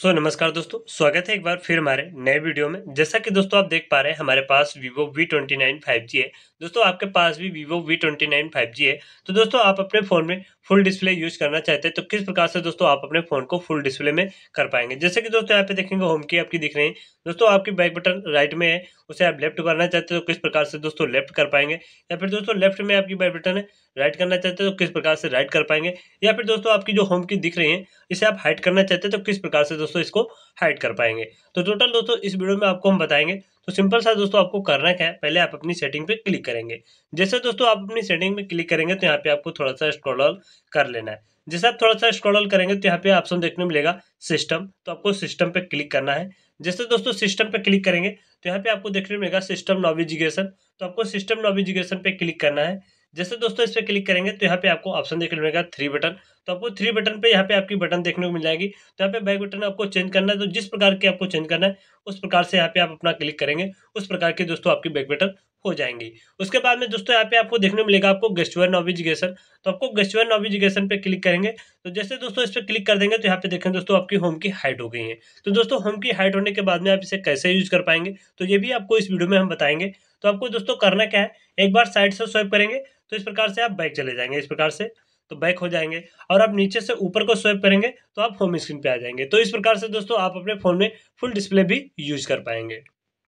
सो so, नमस्कार दोस्तों स्वागत है एक बार फिर हमारे नए वीडियो में जैसा कि दोस्तों आप देख पा रहे हैं हमारे पास vivo V twenty nine five G है दोस्तों आपके पास भी Vivo V twenty nine five G है तो दोस्तों आप अपने फ़ोन में फुल डिस्प्ले यूज करना चाहते हैं तो किस प्रकार से दोस्तों आप अपने फ़ोन को फुल डिस्प्ले में कर पाएंगे जैसे कि दोस्तों यहाँ पे देखेंगे होम की आपकी दिख रही है दोस्तों आपकी बैक बटन राइट में है उसे आप लेफ्ट करना चाहते हैं तो किस प्रकार से दोस्तों लेफ्ट कर पाएंगे या फिर दोस्तों लेफ्ट में आपकी बैक बटन है राइट करना चाहते हो तो किस प्रकार से राइट कर पाएंगे या फिर दोस्तों आपकी जो होम की दिख रही है इसे आप हाइट करना चाहते हैं तो किस प्रकार से दोस्तों दोस्तों इसको हाइड कर पाएंगे तो टोटल दोस्तों इस वीडियो में आपको हम बताएंगे तो सिंपल सा दोस्तों आपको करना क्या है पहले आप अपनी सेटिंग पे क्लिक करेंगे जैसे दोस्तों आप अपनी सेटिंग में क्लिक करेंगे तो यहाँ पे आपको थोड़ा सा स्क्रॉल कर लेना है जैसे आप थोड़ा सा स्क्रॉल करेंगे तो यहाँ पे ऑप्शन देखने मिलेगा सिस्टम तो आपको सिस्टम पे क्लिक करना है जैसे दोस्तों सिस्टम पे क्लिक करेंगे तो यहाँ पे आपको देखने मिलेगा सिस्टम नॉविजिगेशन तो आपको सिस्टम नॉविजिगेशन पे क्लिक करना है जैसे दोस्तों इस पर क्लिक करेंगे तो यहाँ पे आपको ऑप्शन देखने को मिलेगा थ्री बटन तो आपको थ्री बटन पे यहाँ पे आपकी बटन देखने को मिल जाएगी तो यहाँ पे बैक बटन आपको चेंज करना है तो जिस प्रकार के आपको चेंज करना है उस प्रकार से यहाँ पे आप अपना क्लिक करेंगे उस प्रकार के दोस्तों आपकी बैक बटन हो जाएंगी उसके बाद में दोस्तों यहाँ पे आपको देखने को मिलेगा आपको गेस्टवर नॉविजिगेशन तो आपको गेस्टवर नॉविजिगेशन पे क्लिक करेंगे तो जैसे दोस्तों इस पर क्लिक कर देंगे तो यहाँ पे देखें दोस्तों आपकी होम की हाइट हो गई है तो दोस्तों होम की हाइट होने के बाद में आप इसे कैसे यूज कर पाएंगे तो ये भी आपको इस वीडियो में हम बताएंगे तो आपको दोस्तों करना क्या है एक बार साइड से स्वाइप करेंगे तो इस प्रकार से आप बैक चले जाएंगे इस प्रकार से तो बैक हो जाएंगे और आप नीचे से ऊपर को स्वेप करेंगे तो आप होम स्क्रीन पे आ जाएंगे तो इस प्रकार से दोस्तों आप अपने फ़ोन में फुल डिस्प्ले भी यूज कर पाएंगे